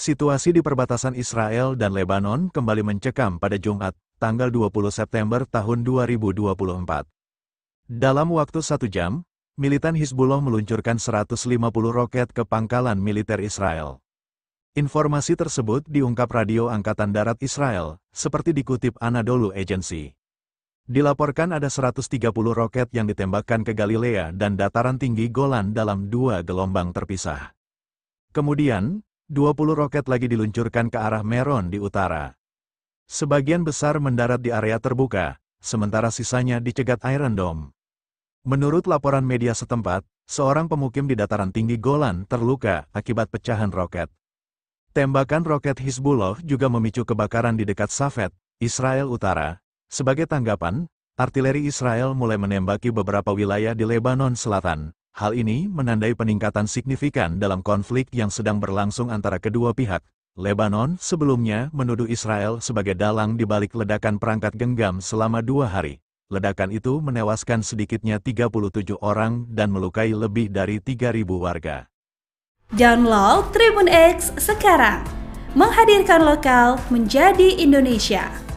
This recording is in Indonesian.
Situasi di perbatasan Israel dan Lebanon kembali mencekam pada Jumat, tanggal 20 September tahun 2024. Dalam waktu satu jam, militan Hizbullah meluncurkan 150 roket ke pangkalan militer Israel. Informasi tersebut diungkap Radio Angkatan Darat Israel, seperti dikutip Anadolu Agency. Dilaporkan ada 130 roket yang ditembakkan ke Galilea dan dataran tinggi Golan dalam dua gelombang terpisah. Kemudian, 20 roket lagi diluncurkan ke arah Meron di utara. Sebagian besar mendarat di area terbuka, sementara sisanya dicegat Iron Dome. Menurut laporan media setempat, seorang pemukim di dataran tinggi Golan terluka akibat pecahan roket. Tembakan roket Hizbullah juga memicu kebakaran di dekat Safed, Israel Utara. Sebagai tanggapan, artileri Israel mulai menembaki beberapa wilayah di Lebanon Selatan, Hal ini menandai peningkatan signifikan dalam konflik yang sedang berlangsung antara kedua pihak. Lebanon sebelumnya menuduh Israel sebagai dalang di balik ledakan perangkat genggam selama dua hari. Ledakan itu menewaskan sedikitnya 37 orang dan melukai lebih dari 3.000 warga. Download Tribun X sekarang. Menghadirkan lokal menjadi Indonesia.